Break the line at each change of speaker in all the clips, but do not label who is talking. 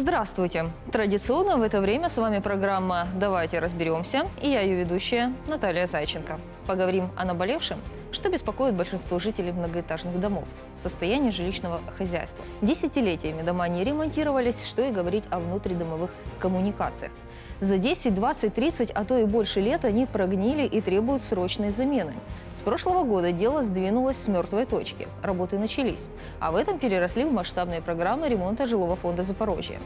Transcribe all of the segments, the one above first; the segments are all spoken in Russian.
Здравствуйте! Традиционно в это время с вами программа «Давайте разберемся» и я ее ведущая Наталья Зайченко. Поговорим о наболевшем, что беспокоит большинство жителей многоэтажных домов – состояние жилищного хозяйства. Десятилетиями дома не ремонтировались, что и говорить о внутридомовых коммуникациях. За 10, 20, 30, а то и больше лет они прогнили и требуют срочной замены. С прошлого года дело сдвинулось с мертвой точки. Работы начались. А в этом переросли в масштабные программы ремонта жилого фонда Запорожья.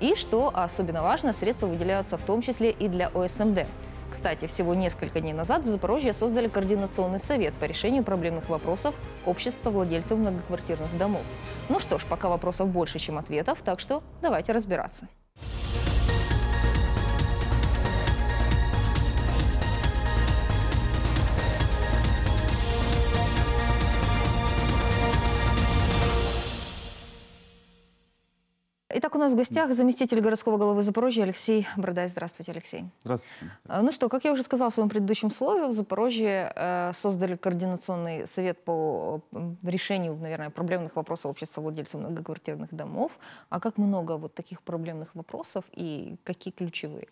И, что особенно важно, средства выделяются в том числе и для ОСМД. Кстати, всего несколько дней назад в Запорожье создали Координационный совет по решению проблемных вопросов общества владельцев многоквартирных домов. Ну что ж, пока вопросов больше, чем ответов, так что давайте разбираться. Итак, у нас в гостях заместитель городского головы Запорожья Алексей Бродай. Здравствуйте, Алексей. Здравствуйте. Э, ну что, как я уже сказал в своем предыдущем слове, в Запорожье э, создали координационный совет по э, решению, наверное, проблемных вопросов общества владельцев многоквартирных домов. А как много вот таких проблемных вопросов и какие ключевые?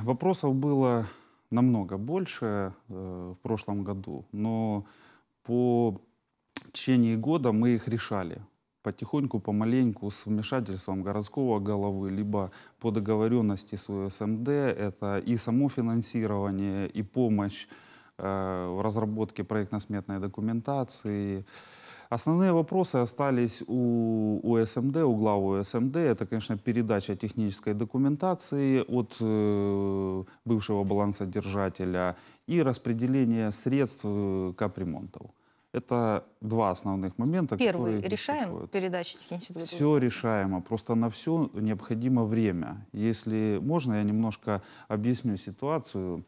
Вопросов было намного больше в прошлом году, но по в течение года мы их решали потихоньку, помаленьку с вмешательством городского головы, либо по договоренности с УСМД, это и само финансирование, и помощь э, в разработке проектно-сметной документации. Основные вопросы остались у УСМД, у главы УСМД. Это, конечно, передача технической документации от э, бывшего балансодержателя и распределение средств э, капремонтов. Это два основных момента. Первый. Решаем приходят.
передачи технического Все
решаемо. Просто на все необходимо время. Если можно, я немножко объясню ситуацию.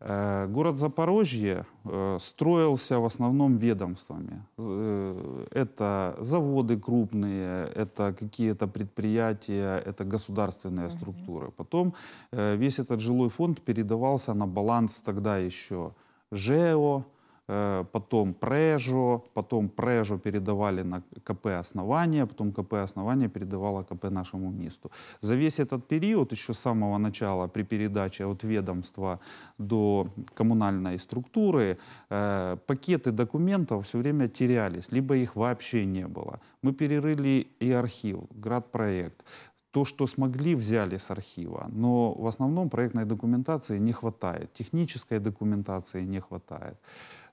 Э, город Запорожье э, строился в основном ведомствами. Э, это заводы крупные, это какие-то предприятия, это государственные mm -hmm. структуры. Потом весь этот жилой фонд передавался на баланс тогда еще ЖЭО, Э, потом Прежо, потом Прежо передавали на КП основания, потом КП основания передавало КП «Нашему месту». За весь этот период, еще с самого начала, при передаче от ведомства до коммунальной структуры, э, пакеты документов все время терялись, либо их вообще не было. Мы перерыли и архив, градпроект, то, что смогли, взяли с архива, но в основном проектной документации не хватает, технической документации не хватает.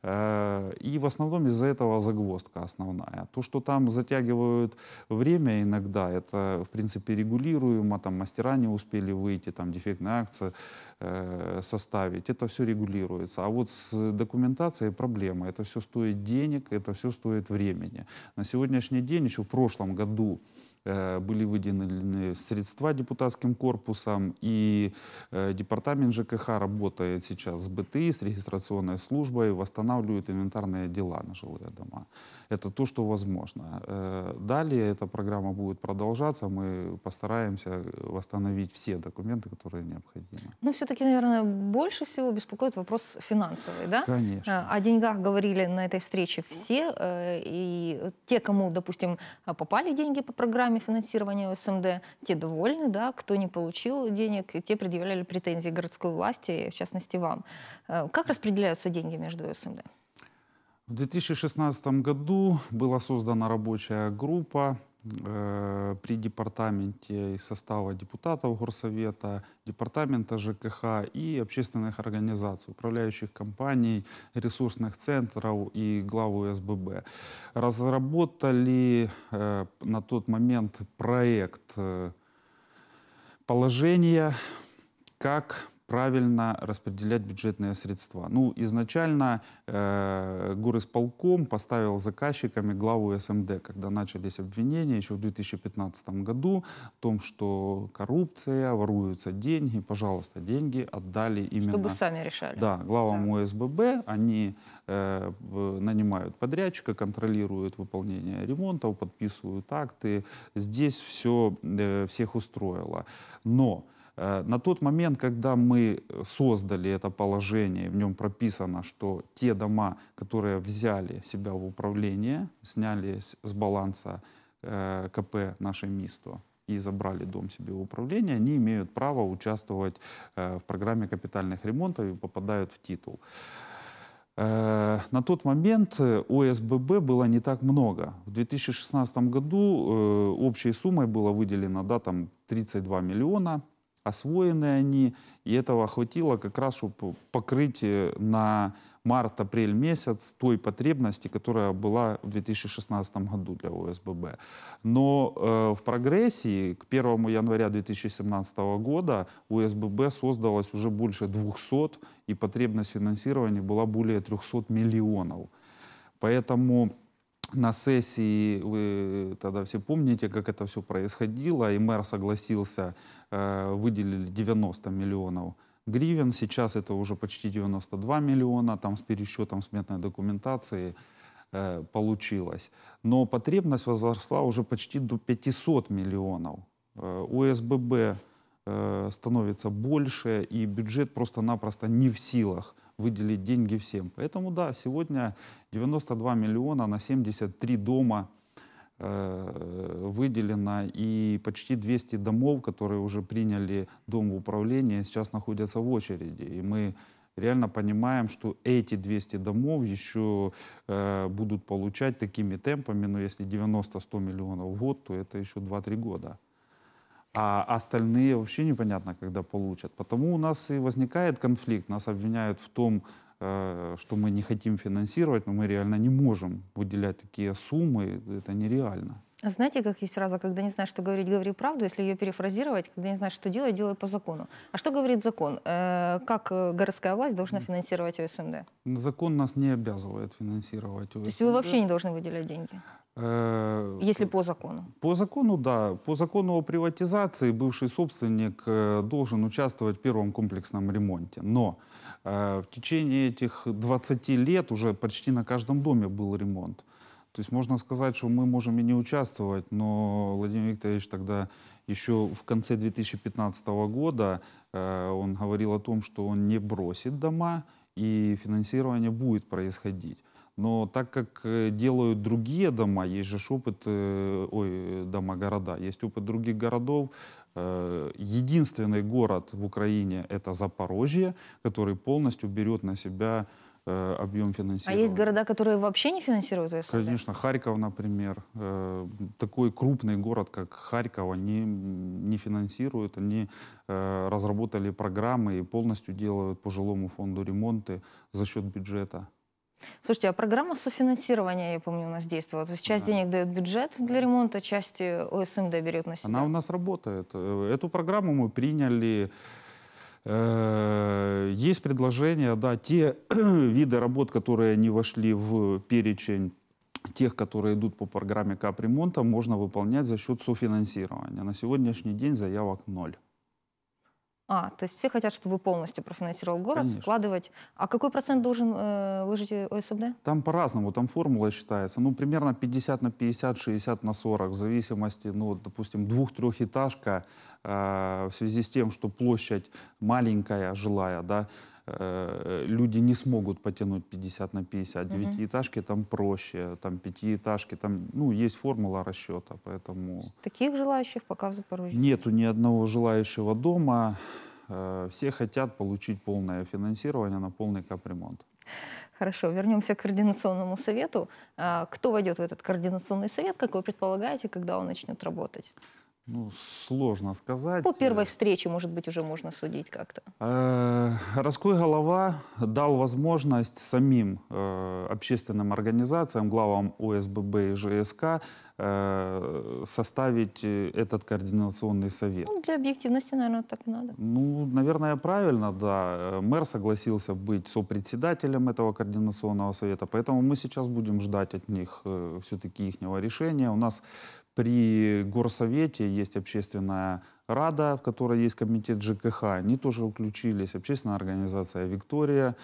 Э, и в основном из-за этого загвоздка основная. То, что там затягивают время иногда, это, в принципе, регулируемо, там мастера не успели выйти, там дефектная акция э, составить, это все регулируется. А вот с документацией проблема, это все стоит денег, это все стоит времени. На сегодняшний день, еще в прошлом году, Э, были выделены средства депутатским корпусом, и э, департамент ЖКХ работает сейчас с БТИ, с регистрационной службой, восстанавливает инвентарные дела на жилые дома. Это то, что возможно. Э, далее эта программа будет продолжаться, мы постараемся восстановить все документы, которые необходимы.
Но все-таки, наверное, больше всего беспокоит вопрос финансовый, да? Конечно. О деньгах говорили на этой встрече все, и те, кому, допустим, попали деньги по программе, программе финансирования ОСМД. Те довольны, да, кто не получил денег, те предъявляли претензии городской власти, в частности вам. Э, как распределяются деньги между СМД
В 2016 году была создана рабочая группа Э, при департаменте из состава депутатов Горсовета, департамента ЖКХ и общественных организаций, управляющих компаний, ресурсных центров и главу СББ. Разработали э, на тот момент проект э, положения, как правильно распределять бюджетные средства. Ну, изначально э, горисполком поставил заказчиками главу СМД, когда начались обвинения еще в 2015 году в том, что коррупция, воруются деньги. Пожалуйста, деньги отдали именно... Чтобы сами решали. Да, главам да. ОСББ, они э, нанимают подрядчика, контролируют выполнение ремонтов, подписывают акты. Здесь все э, всех устроило. Но Э, на тот момент, когда мы э, создали это положение, в нем прописано, что те дома, которые взяли себя в управление, сняли с баланса э, КП наше место и забрали дом себе в управление, они имеют право участвовать в программе капитальных ремонтов и попадают в титул. На тот момент у СББ было не так много. В 2016 году общей суммой было выделено да, там 32 миллиона – освоены они, и этого хватило как раз, чтобы покрыть э, на март-апрель месяц той потребности, которая была в 2016 году для ОСББ. Но э, в прогрессии к 1 января 2017 года у ОСББ создалось уже больше 200, и потребность финансирования была более 300 миллионов. Поэтому на сессии, вы э, тогда все помните, как это все происходило, и мэр согласился, э, выделили 90 миллионов гривен, сейчас это уже почти 92 миллиона, там с пересчетом сметной документации э, получилось. Но потребность возросла уже почти до 500 миллионов. Э, у СББ э, становится больше, и бюджет просто-напросто не в силах выделить деньги всем. Поэтому да, сегодня 92 миллиона на 73 дома э, выделено, и почти 200 домов, которые уже приняли дом в управление, сейчас находятся в очереди. И мы реально понимаем, что эти 200 домов еще э, будут получать такими темпами, но если 90-100 миллионов в год, то это еще 2-3 года а остальные вообще непонятно, когда получат. Потому у нас и возникает конфликт, нас обвиняют в том, э, что мы не хотим финансировать, но мы реально не можем выделять такие суммы, это нереально.
А знаете, как есть фраза, когда не знаешь, что говорить, говори правду, если ее перефразировать, когда не знаешь, что делать, делай по закону. А что говорит закон? Э, как э, городская власть должна финансировать ОСМД?
Закон нас не обязывает финансировать ОСМД. То есть вы вообще не
должны выделять деньги?
Э, если по закону? По закону, да. По закону о приватизации бывший собственник должен участвовать в первом комплексном ремонте. Но в течение этих 20 лет уже почти на каждом доме был ремонт. То есть можно сказать, что мы можем и не участвовать, но Владимир Викторович тогда еще в конце 2015 года э, он говорил о том, что он не бросит дома и финансирование будет происходить. Но так как э, делают другие дома, есть же опыт, э, ой, дома, города, есть опыт других городов, э, единственный город в Украине это Запорожье, который полностью берет на себя Э, объем финансирования.
А есть города, которые вообще не финансируют ОСВ?
Конечно, Харьков, например. Э, такой крупный город, как Харьков, они не финансируют, они э, разработали программы и полностью делают по жилому фонду ремонты за счет бюджета.
Слушайте, а программа софинансирования, я помню, у нас действовала. То есть часть да. денег дает бюджет для ремонта, часть ОСМД берет на себя.
Она у нас работает. Эту программу мы приняли Э, есть предложение, да, те виды работ, которые не вошли в перечень тех, которые идут по программе капремонта, можно выполнять за счет софинансирования. На сегодняшний день заявок ноль.
А, то есть все хотят, чтобы полностью профинансировал город, Конечно. вкладывать. А какой процент должен э, выложить э, ОСБД?
Там по-разному, там формула считается. Ну, примерно 50 на 50, 60 на 40, в зависимости, ну, допустим, двух-трехэтажка, э, в связи с тем, что площадь маленькая жилая, да, Э, люди не смогут потянуть 50 на 50. Девятиэтажки там проще, там пятиэтажки, там, ну, есть формула расчета, поэтому...
Таких желающих пока в Запорожье?
Нету ни одного желающего дома. Э, все хотят получить полное финансирование на полный капремонт.
Хорошо, вернемся к координационному совету. А, кто войдет в этот координационный совет, как вы предполагаете, когда он начнет работать?
Ну, сложно сказать.
По первой э, встрече, может быть, уже можно судить как-то.
Э, Раской голова дал возможность самим э, общественным организациям, главам ОСББ и ЖСК, Э, составить э, этот координационный совет.
Ну, для объективности, наверное, так надо.
Ну, наверное, правильно, да. Э, мэр согласился быть сопредседателем этого координационного совета, поэтому мы сейчас будем ждать от них все-таки их решения. У нас при горсовете есть общественная рада, в которой есть комитет ЖКХ. Они тоже включились. Общественная организация «Виктория»,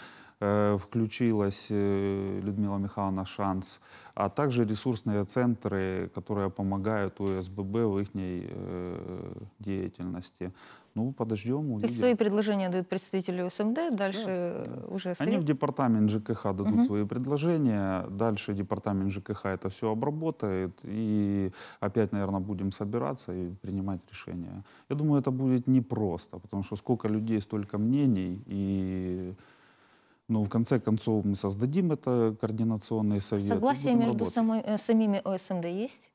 Э, включилась э, Людмила Михайловна Шанс, а также ресурсные центры, которые помогают УСББ в их э, деятельности. Ну, подождем, увидим. То есть свои
предложения дают представители СМД, дальше да. уже... Они в
департамент ЖКХ дадут угу. свои предложения, дальше департамент ЖКХ это все обработает, и опять, наверное, будем собираться и принимать решения. Я думаю, это будет непросто, потому что сколько людей, столько мнений, и но ну, в конце концов мы создадим это координационный совет. Согласие между
самой, э, самими ОСМД есть?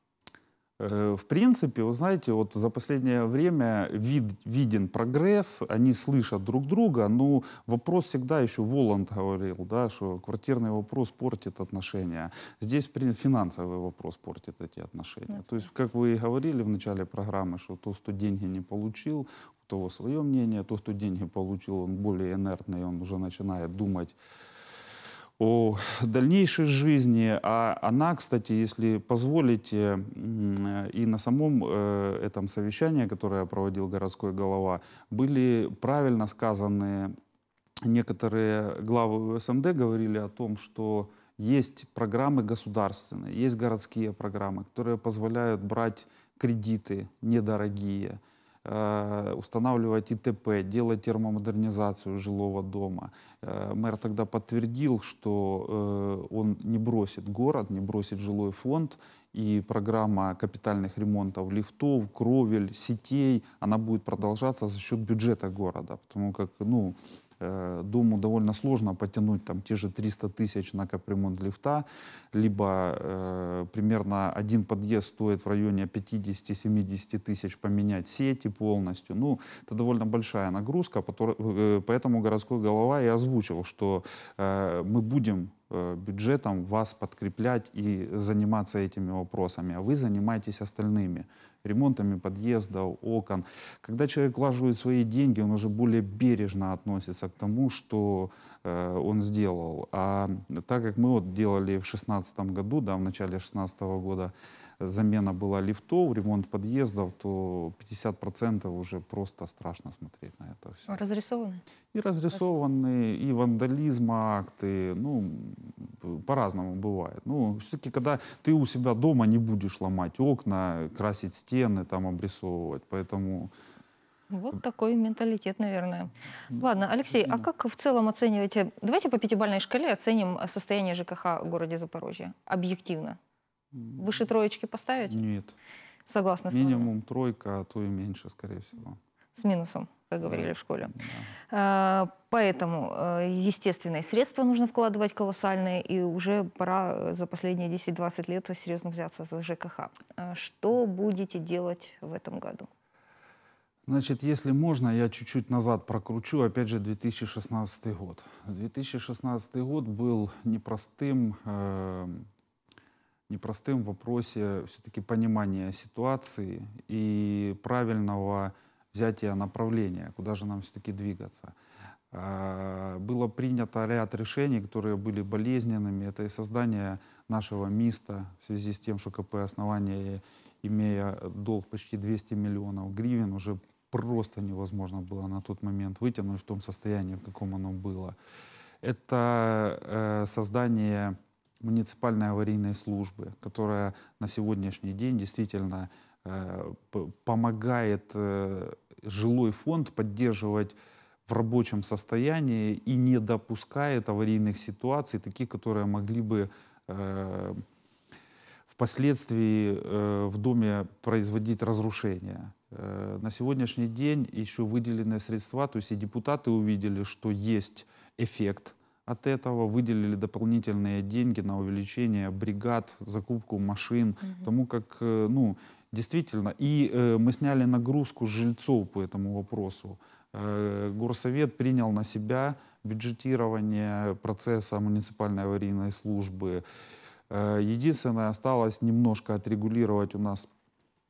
Э, в принципе, вы знаете, вот за последнее время вид, виден прогресс, они слышат друг друга, но ну, вопрос всегда еще Воланд говорил, да, что квартирный вопрос портит отношения. Здесь финансовый вопрос портит эти отношения. Ну То есть, как вы и говорили в начале программы, что тот, кто деньги не получил, у того свое мнение, тот, кто деньги получил, он более инертный, он уже начинает думать о дальнейшей жизни. А она, кстати, если позволите, и на самом э, этом совещании, которое проводил городской голова, были правильно сказаны некоторые главы СМД говорили о том, что есть программы государственные, есть городские программы, которые позволяют брать кредиты недорогие – Э, устанавливать ИТП, делать термомодернизацию жилого дома. Э, мэр тогда подтвердил, что э, он не бросит город, не бросит жилой фонд, и программа капитальных ремонтов лифтов, кровель, сетей, она будет продолжаться за счет бюджета города, потому как, ну, Э, думу довольно сложно потянуть там те же 300 тысяч на капремонт лифта, либо э, примерно один подъезд стоит в районе 50-70 тысяч поменять сети полностью. Ну, это довольно большая нагрузка, э, поэтому городской голова и озвучил, что э, мы будем э, бюджетом вас подкреплять и заниматься этими вопросами, а вы занимаетесь остальными ремонтами подъездов, окон. Когда человек вложивает свои деньги, он уже более бережно относится к тому, что э, он сделал. А так как мы вот делали в 2016 году, да, в начале 2016 года, замена была лифтов, ремонт подъездов, то 50% уже просто страшно смотреть на это все. Разрисованы? И разрисованы, и вандализма акты, ну, по-разному бывает. Ну, все-таки, когда ты у себя дома не будешь ломать окна, красить стены, там обрисовывать, поэтому...
Вот такой менталитет, наверное. Ладно, Алексей, а как в целом оцениваете... Давайте по пятибалльной шкале оценим э, состояние ЖКХ в городе Запорожье. Объективно. Выше троечки поставить? Нет. Согласна с вами? Минимум
тройка, а то и меньше, скорее всего.
С минусом, как говорили да. в школе. Да. А, поэтому, э, естественно, и средства нужно вкладывать колоссальные, и уже пора э, за последние 10-20 лет серьезно взяться за ЖКХ. А что будете делать в этом году?
Значит, если можно, я чуть-чуть назад прокручу, опять же, 2016 год. 2016 год был непростым э, непростым вопросе все-таки понимания ситуации и правильного взятия направления, куда же нам все-таки двигаться. А, было принято ряд решений, которые были болезненными. Это и создание нашего МИСТа в связи с тем, что КП «Основание», имея долг почти 200 миллионов гривен, уже просто невозможно было на тот момент вытянуть в том состоянии, в каком оно было. Это э, создание муниципальной аварийной службы, которая на сегодняшний день действительно э, помогает э, жилой фонд поддерживать в рабочем состоянии и не допускает аварийных ситуаций, таких, которые могли бы э, впоследствии э, в доме производить разрушения. Э, на сегодняшний день еще выделены средства, то есть и депутаты увидели, что есть эффект от этого выделили дополнительные деньги на увеличение бригад, закупку машин, угу. тому как, э, ну, действительно, и э, мы сняли нагрузку жильцов по этому вопросу. Э, горсовет принял на себя бюджетирование процесса муниципальной аварийной службы. Э, единственное, осталось немножко отрегулировать у нас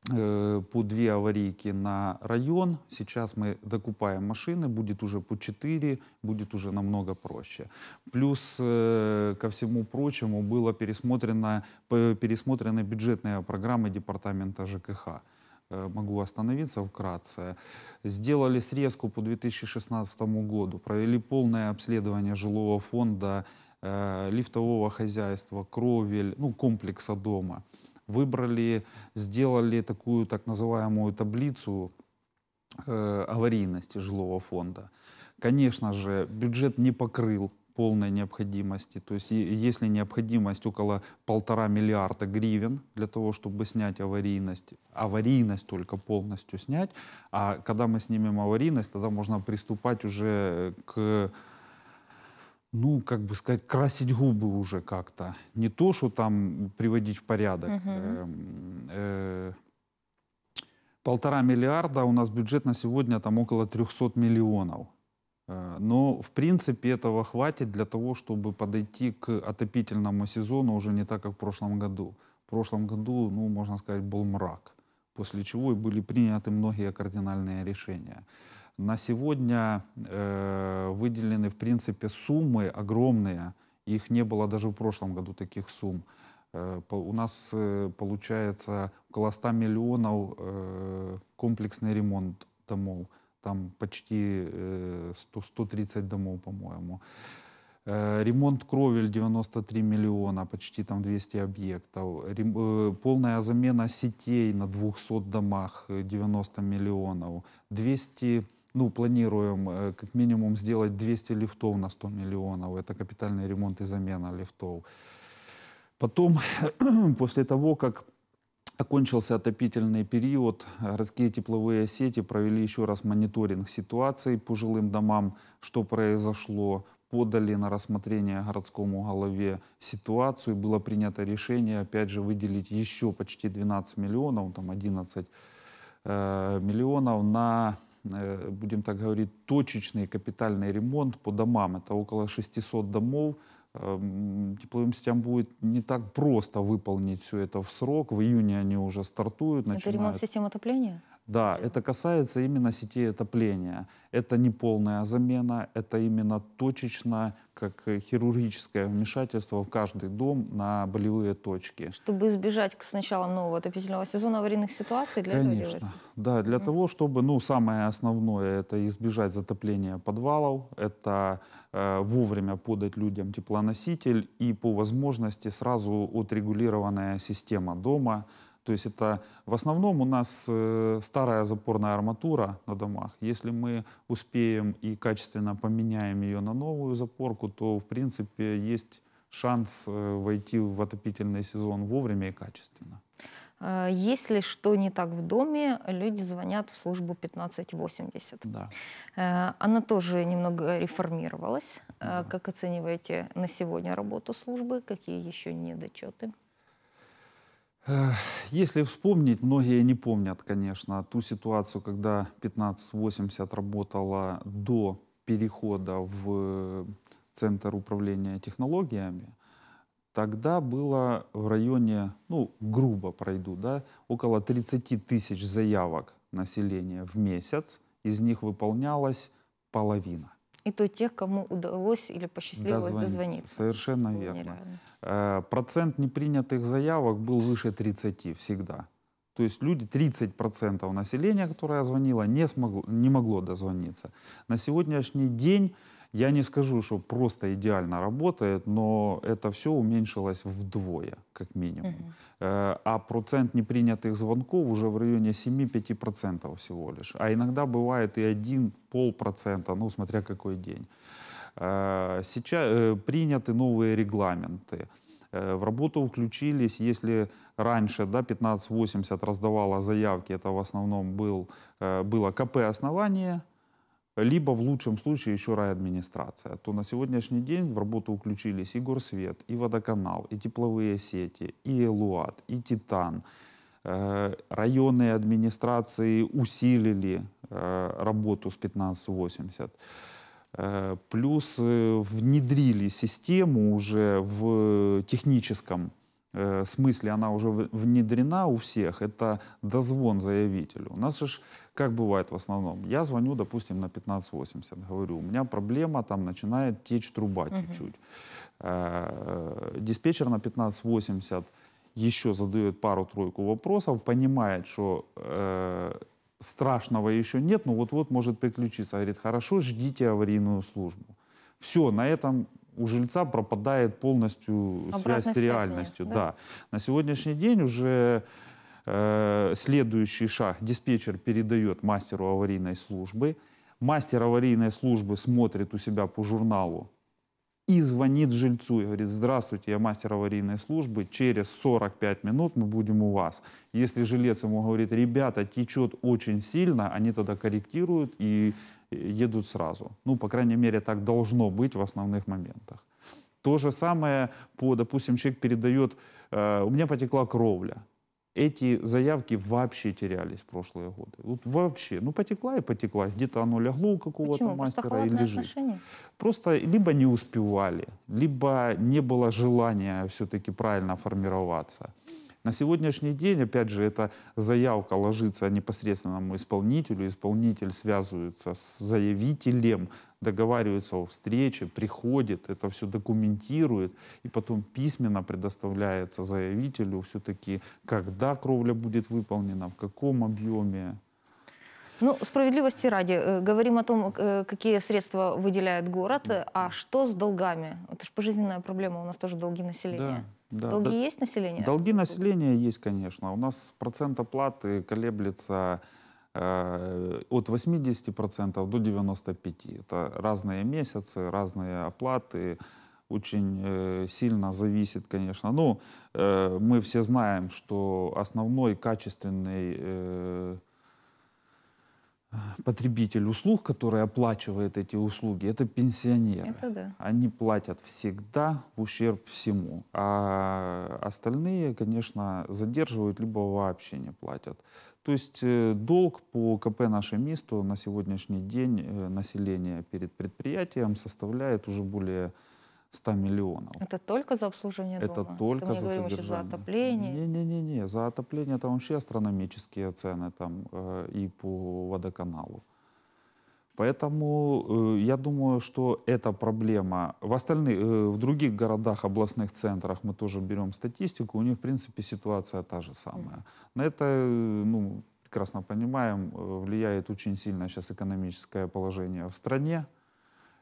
Э, по две аварийки на район. Сейчас мы докупаем машины, будет уже по четыре, будет уже намного проще. Плюс, э, ко всему прочему, было пересмотрено, пересмотрены бюджетные программы департамента ЖКХ э, могу остановиться вкратце, сделали срезку по 2016 году, провели полное обследование жилого фонда, лифтового хозяйства, кровель, ну, комплекса дома выбрали, сделали такую так называемую таблицу э, аварийности жилого фонда. Конечно же, бюджет не покрыл полной необходимости. То есть если необходимость около полтора миллиарда гривен для того, чтобы снять аварийность, аварийность только полностью снять, а когда мы снимем аварийность, тогда можно приступать уже к ну, как бы сказать, красить губы уже как-то. Не то, что там приводить в порядок. Угу. Э, э, полтора миллиарда, у нас бюджет на сегодня там около 300 миллионов. Э, но, в принципе, этого хватит для того, чтобы подойти к отопительному сезону уже не так, как в прошлом году. В прошлом году, ну, можно сказать, был мрак, после чего и были приняты многие кардинальные решения. На сегодня э, выделены, в принципе, суммы огромные. Их не было даже в прошлом году таких сумм. Э, по, у нас э, получается около 100 миллионов э, комплексный ремонт домов. Там почти э, 100, 130 домов, по-моему. Э, ремонт кровель 93 миллиона, почти там 200 объектов. Рем, э, полная замена сетей на 200 домах 90 э, миллионов. 200 ну, планируем э, как минимум сделать 200 лифтов на 100 миллионов. Это капитальный ремонт и замена лифтов. Потом, после того, как Окончился отопительный период. Городские тепловые сети провели еще раз мониторинг ситуации по жилым домам, что произошло, подали на рассмотрение городскому голове ситуацию. Было принято решение, опять же, выделить еще почти 12 миллионов, там 11 э, миллионов на Э, будем так говорить, точечный капитальный ремонт по домам. Это около 600 домов. Эм, тепловым сетям будет не так просто выполнить все это в срок. В июне они уже стартуют. Начинают... Это ремонт систем отопления? Да, это касается именно сетей отопления. Это не полная замена, это именно точечно, как хирургическое вмешательство в каждый дом на болевые точки.
Чтобы избежать сначала нового отопительного сезона аварийных ситуаций, для Конечно. этого делается?
Да, для mm. -hmm. того, чтобы, ну, самое основное, это избежать затопления подвалов, это э, вовремя подать людям теплоноситель и по возможности сразу отрегулированная система дома – то есть это в основном у нас э, старая запорная арматура на домах. Если мы успеем и качественно поменяем ее на новую запорку, то в принципе есть шанс э, войти в отопительный сезон вовремя и качественно.
Э, если что не так в доме, люди звонят в службу 1580. Да. Она тоже немного реформировалась. Да. Как оцениваете на сегодня работу службы? Какие еще недочеты?
Если вспомнить, многие не помнят, конечно, ту ситуацию, когда 1580 работала до перехода в э, Центр управления технологиями, тогда было в районе, ну, грубо пройду, да, около 30 тысяч заявок населения в месяц, из них выполнялась половина
и то тех, кому удалось или посчастливилось дозвониться. дозвониться.
Совершенно верно. Нереально. Э, процент непринятых заявок был выше 30 всегда. То есть люди, 30% населения, которое звонило, не, смогло, не могло дозвониться. На сегодняшний день я не скажу, что просто идеально работает, но это все уменьшилось вдвое, как минимум. Угу. А процент непринятых звонков уже в районе 7-5% всего лишь. А иногда бывает и 1-0,5%, ну, смотря какой день. Э, Сейчас э, приняты новые регламенты. В работу включились, если раньше да, 1580 раздавала заявки, это в основном был, было КП основания либо в лучшем случае еще райадминистрация, то на сегодняшний день в работу включились и Горсвет, и водоканал, и тепловые сети, и Элуат, и Титан. Э, районные администрации усилили э, работу с 1580. Э, плюс внедрили систему уже в техническом Э, смысле она уже внедрена у всех, это дозвон заявителю. У нас же, как бывает в основном, я звоню, допустим, на 1580, говорю, у меня проблема, там начинает течь труба чуть-чуть. Э, диспетчер на 1580 еще задает пару-тройку вопросов, понимает, что э, страшного еще нет, но вот-вот может приключиться. Говорит, хорошо, ждите аварийную службу. Все, на этом у жильца пропадает полностью Обратная связь с реальностью. Связи, да? да. На сегодняшний день уже э, следующий шаг диспетчер передает мастеру аварийной службы. Мастер аварийной службы смотрит у себя по журналу и звонит жильцу и говорит, здравствуйте, я мастер аварийной службы, через 45 минут мы будем у вас. Если жилец ему говорит, ребята, течет очень сильно, они тогда корректируют и едут сразу. Ну, по крайней мере, так должно быть в основных моментах. То же самое по, допустим, человек передает, э, у меня потекла кровля. Эти заявки вообще терялись в прошлые годы. Вот вообще, ну потекла и потекла. Где-то оно легло у какого-то мастера и лежит. Отношения? Просто либо не успевали, либо не было желания все-таки правильно формироваться. На сегодняшний день, опять же, эта заявка ложится непосредственному исполнителю, исполнитель связывается с заявителем, договаривается о встрече, приходит, это все документирует, и потом письменно предоставляется заявителю все-таки, когда кровля будет выполнена, в каком объеме,
ну, справедливости ради, э, говорим о том, э, какие средства выделяет город, а что с долгами? Это же пожизненная проблема, у нас тоже долги населения. Да. Да, Долги да, есть население? Долги
населения есть, конечно. У нас процент оплаты колеблется э, от 80% до 95%. Это разные месяцы, разные оплаты. Очень э, сильно зависит, конечно. Ну, э, мы все знаем, что основной качественный потребитель услуг, который оплачивает эти услуги, это пенсионеры. Это да. Они платят всегда в ущерб всему. А остальные, конечно, задерживают, либо вообще не платят. То есть э, долг по КП «Наше место» на сегодняшний день э, население перед предприятием составляет уже более 100 миллионов.
Это только за обслуживание это дома? Это только за говорим, содержание. за отопление?
Не-не-не, за отопление там вообще астрономические цены там э, и по водоканалу. Поэтому э, я думаю, что эта проблема в остальных, э, в других городах, областных центрах мы тоже берем статистику, у них в принципе ситуация та же самая. На это, э, ну, прекрасно понимаем, э, влияет очень сильно сейчас экономическое положение в стране,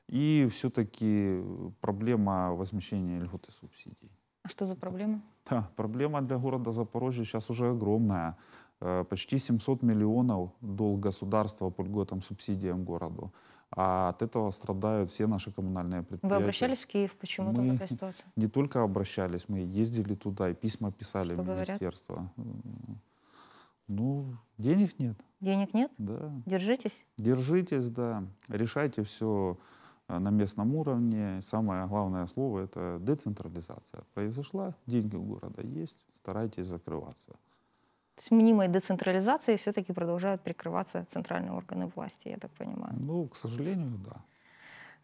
и все-таки проблема возмещения льготы субсидий.
А что за проблема?
Да, проблема для города Запорожья сейчас уже огромная. Э, почти 700 миллионов долг государства по льготам, субсидиям городу. А от этого страдают все наши коммунальные предприятия. Вы обращались
в Киев? Почему мы такая ситуация?
Не только обращались, мы ездили туда и письма писали что в министерство. Говорят? Ну,
денег нет. Денег нет?
Да. Держитесь? Держитесь, да. Решайте все Э, на местном уровне. Самое главное слово — это децентрализация. Произошла, деньги у города есть, старайтесь закрываться.
То есть мнимой децентрализацией все-таки продолжают прикрываться центральные органы власти, я так понимаю? Ну, к сожалению, да.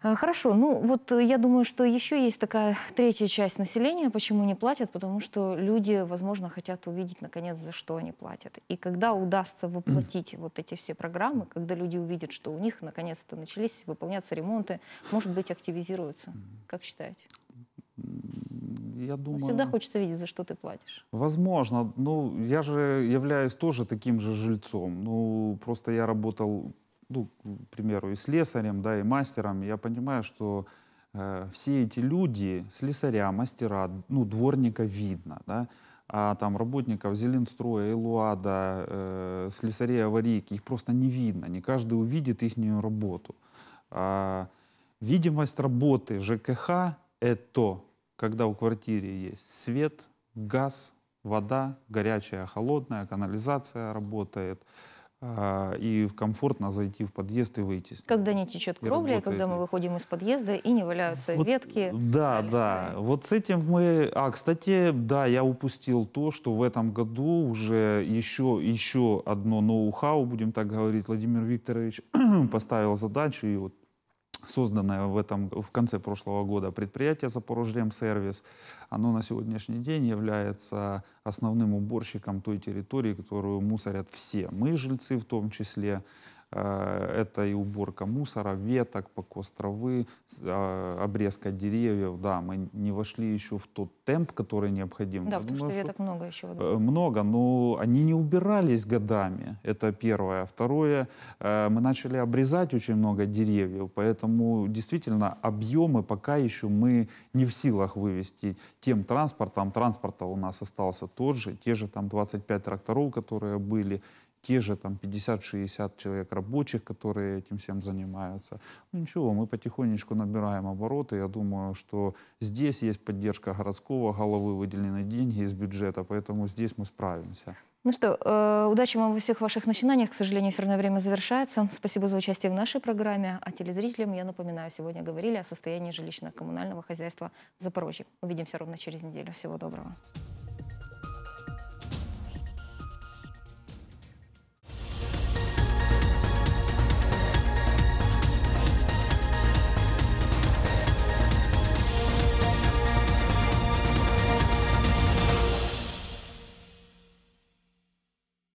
Э, хорошо, ну вот э, я думаю, что еще есть такая третья часть населения, почему не платят, потому что люди, возможно, хотят увидеть, наконец, за что они платят. И когда удастся воплотить вот эти все программы, когда люди увидят, что у них наконец-то начались выполняться ремонты, может быть, активизируются. Как считаете?
я ну, думаю... Всегда
хочется видеть, за что ты платишь.
Возможно. Ну, я же являюсь тоже таким же жильцом. Ну, просто я работал ну, к примеру, и слесарем, да, и мастером, я понимаю, что э, все эти люди, слесаря, мастера, ну, дворника видно, да, а там работников Зеленстроя, Элуада, э, слесарей аварийки, их просто не видно, не каждый увидит их работу. А, видимость работы ЖКХ — это когда в квартире есть свет, газ, вода, горячая, холодная, канализация работает — а, и комфортно зайти в подъезд и выйти.
Когда не течет кровля, и когда мы выходим из подъезда и не валяются вот, ветки.
Да, да. Стороны. Вот с этим мы... А, кстати, да, я упустил то, что в этом году уже еще, еще одно ноу-хау, будем так говорить, Владимир Викторович поставил задачу, и вот созданное в, этом, в конце прошлого года предприятие сервис, оно на сегодняшний день является основным уборщиком той территории, которую мусорят все мы, жильцы в том числе. Э, это и уборка мусора, веток, покос травы, а, обрезка деревьев. Да, мы не вошли еще в тот темп, который необходим. Да, Я потому думаю, что веток что... много еще. Э, да? Много, но они не убирались годами. Это первое. А второе, э, мы начали обрезать очень много деревьев, поэтому действительно объемы пока еще мы не в силах вывести тем транспортом. Транспорта у нас остался тот же, те же там 25 тракторов, которые были, те же там 50-60 человек рабочих, которые этим всем занимаются. Ну ничего, мы потихонечку набираем обороты. Я думаю, что здесь есть поддержка городского головы, выделены деньги из бюджета, поэтому здесь мы справимся.
Ну что, э, удачи вам во всех ваших начинаниях. К сожалению, эфирное время завершается. Спасибо за участие в нашей программе. А телезрителям, я напоминаю, сегодня говорили о состоянии жилищно-коммунального хозяйства в Запорожье. Увидимся ровно через неделю. Всего доброго.